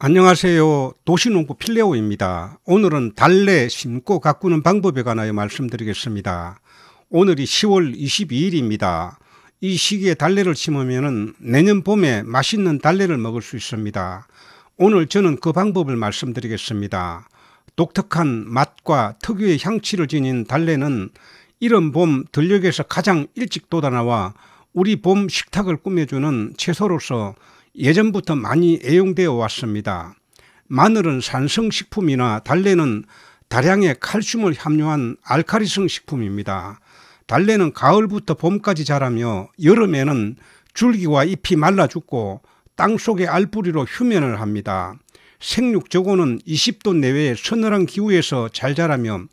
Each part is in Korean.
안녕하세요. 도시농부 필레오입니다. 오늘은 달래 심고 가꾸는 방법에 관하여 말씀드리겠습니다. 오늘이 10월 22일입니다. 이 시기에 달래를 심으면 내년 봄에 맛있는 달래를 먹을 수 있습니다. 오늘 저는 그 방법을 말씀드리겠습니다. 독특한 맛과 특유의 향취를 지닌 달래는 이런봄 들녘에서 가장 일찍 돋아나와 우리 봄 식탁을 꾸며주는 채소로서 예전부터 많이 애용되어 왔습니다. 마늘은 산성식품이나 달래는 다량의 칼슘을 함유한 알카리성 식품입니다. 달래는 가을부터 봄까지 자라며 여름에는 줄기와 잎이 말라 죽고 땅속의 알뿌리로 휴면을 합니다. 생육저고는 20도 내외의 서늘한 기후에서 잘 자라며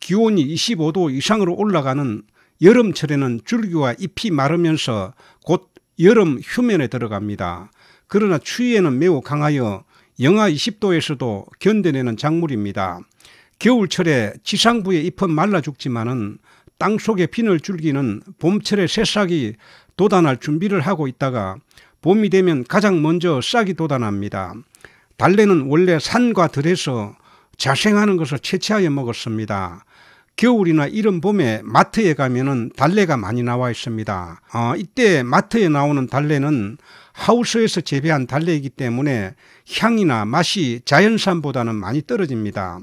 기온이 25도 이상으로 올라가는 여름철에는 줄기와 잎이 마르면서 곧 여름 휴면에 들어갑니다. 그러나 추위에는 매우 강하여 영하 20도에서도 견뎌내는 작물입니다. 겨울철에 지상부의 잎은 말라 죽지만은 땅속에 핀을 줄기는 봄철에 새싹이 도단할 준비를 하고 있다가 봄이 되면 가장 먼저 싹이 도단합니다. 달래는 원래 산과 들에서 자생하는 것을 채취하여 먹었습니다. 겨울이나 이른 봄에 마트에 가면은 달래가 많이 나와 있습니다. 어, 이때 마트에 나오는 달래는 하우스에서 재배한 달래이기 때문에 향이나 맛이 자연산보다는 많이 떨어집니다.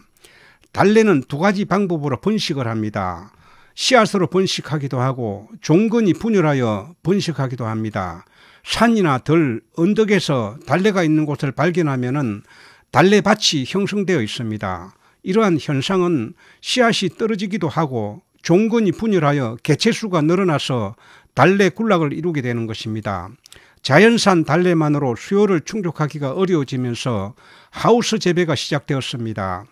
달래는 두 가지 방법으로 번식을 합니다. 씨앗으로 번식하기도 하고 종근이 분열하여 번식하기도 합니다. 산이나 덜, 언덕에서 달래가 있는 곳을 발견하면 달래밭이 형성되어 있습니다. 이러한 현상은 씨앗이 떨어지기도 하고 종근이 분열하여 개체수가 늘어나서 달래 군락을 이루게 되는 것입니다. 자연산 달래만으로 수요를 충족하기가 어려워지면서 하우스 재배가 시작되었습니다.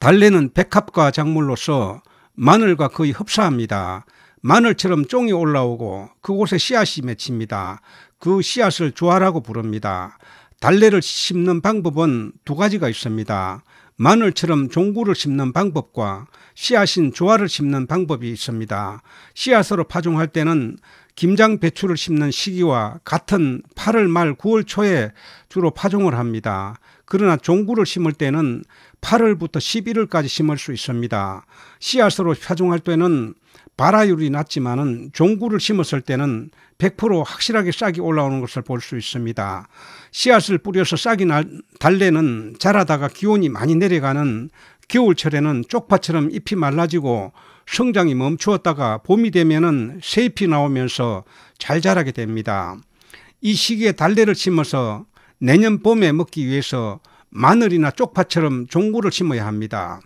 달래는 백합과 작물로서 마늘과 거의 흡사합니다. 마늘처럼 쫑이 올라오고 그곳에 씨앗이 맺힙니다. 그 씨앗을 조화라고 부릅니다. 달래를 심는 방법은 두 가지가 있습니다. 마늘처럼 종구를 심는 방법과 씨앗인 조화를 심는 방법이 있습니다. 씨앗으로 파종할 때는 김장 배추를 심는 시기와 같은 8월 말 9월 초에 주로 파종을 합니다. 그러나 종구를 심을 때는 8월부터 11월까지 심을 수 있습니다. 씨앗으로 사종할 때는 발화율이 낮지만은 종구를 심었을 때는 100% 확실하게 싹이 올라오는 것을 볼 수 있습니다. 씨앗을 뿌려서 싹이 날, 달래는 자라다가 기온이 많이 내려가는 겨울철에는 쪽파처럼 잎이 말라지고 성장이 멈추었다가 봄이 되면은 새 잎이 나오면서 잘 자라게 됩니다. 이 시기에 달래를 심어서 내년 봄에 먹기 위해서 마늘이나 쪽파처럼 종구를 심어야 합니다.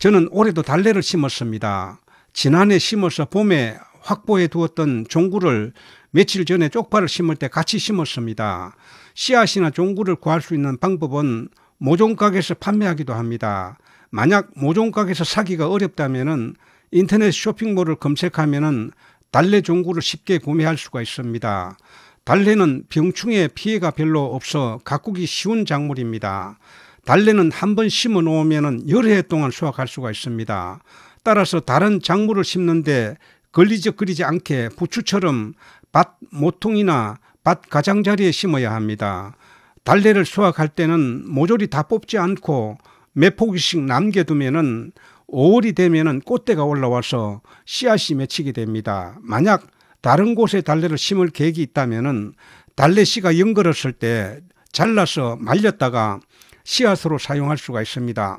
저는 올해도 달래를 심었습니다. 지난해 심어서 봄에 확보해 두었던 종구를 며칠 전에 쪽파를 심을 때 같이 심었습니다. 씨앗이나 종구를 구할 수 있는 방법은 모종각에서 판매하기도 합니다. 만약 모종각에서 사기가 어렵다면 인터넷 쇼핑몰을 검색하면 달래 종구를 쉽게 구매할 수가 있습니다. 달래는 병충해 피해가 별로 없어 가꾸기 쉬운 작물입니다. 달래는 한번 심어 놓으면 여러 해 동안 수확할 수가 있습니다. 따라서 다른 작물을 심는데 걸리적거리지 않게 부추처럼 밭 모퉁이나 밭 가장자리에 심어야 합니다. 달래를 수확할 때는 모조리 다 뽑지 않고 몇 포기씩 남겨두면은 5월이 되면은 꽃대가 올라와서 씨앗이 맺히게 됩니다. 만약 다른 곳에 달래를 심을 계획이 있다면 달래 씨가 연걸었을 때 잘라서 말렸다가 씨앗으로 사용할 수가 있습니다.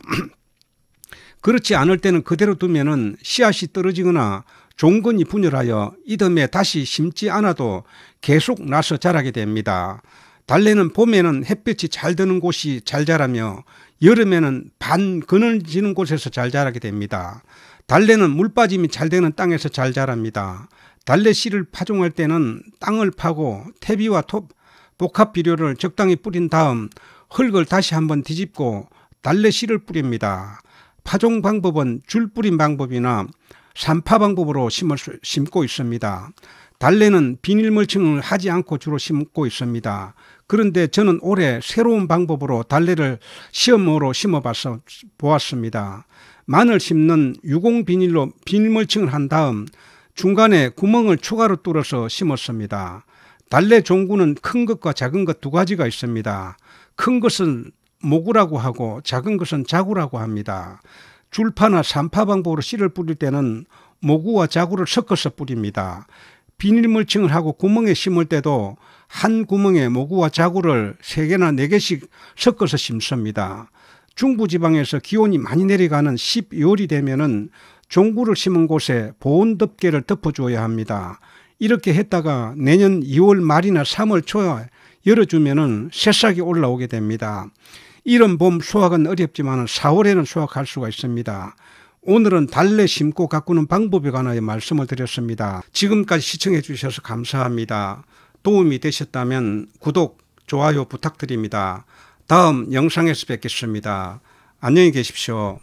그렇지 않을 때는 그대로 두면 씨앗이 떨어지거나 종근이 분열하여 이듬해 다시 심지 않아도 계속 나서 자라게 됩니다. 달래는 봄에는 햇볕이 잘 드는 곳이 잘 자라며 여름에는 반 그늘지는 곳에서 잘 자라게 됩니다. 달래는 물 빠짐이 잘 되는 땅에서 잘 자랍니다. 달래 씨를 파종할 때는 땅을 파고 퇴비와 톱, 복합 비료를 적당히 뿌린 다음 흙을 다시 한번 뒤집고 달래 씨를 뿌립니다. 파종 방법은 줄 뿌린 방법이나 산파 방법으로 심을 수, 심고 있습니다. 달래는 비닐 물층을 하지 않고 주로 심고 있습니다. 그런데 저는 올해 새로운 방법으로 달래를 시험으로 심어봐서 보았습니다. 마늘 심는 유공 비닐로 비닐 물층을한 다음 중간에 구멍을 추가로 뚫어서 심었습니다. 달래 종구는 큰 것과 작은 것 두 가지가 있습니다. 큰 것은 모구라고 하고 작은 것은 자구라고 합니다. 줄파나 산파 방법으로 씨를 뿌릴 때는 모구와 자구를 섞어서 뿌립니다. 비닐 물칭을 하고 구멍에 심을 때도 한 구멍에 모구와 자구를 세개나네개씩 섞어서 심습니다. 중부지방에서 기온이 많이 내려가는 12월이 되면은 종구를 심은 곳에 보온 덮개를 덮어줘야 합니다. 이렇게 했다가 내년 2월 말이나 3월 초에 열어주면 새싹이 올라오게 됩니다. 이런 봄 수확은 어렵지만 4월에는 수확할 수가 있습니다. 오늘은 달래 심고 가꾸는 방법에 관하여 말씀을 드렸습니다. 지금까지 시청해 주셔서 감사합니다. 도움이 되셨다면 구독, 좋아요 부탁드립니다. 다음 영상에서 뵙겠습니다. 안녕히 계십시오.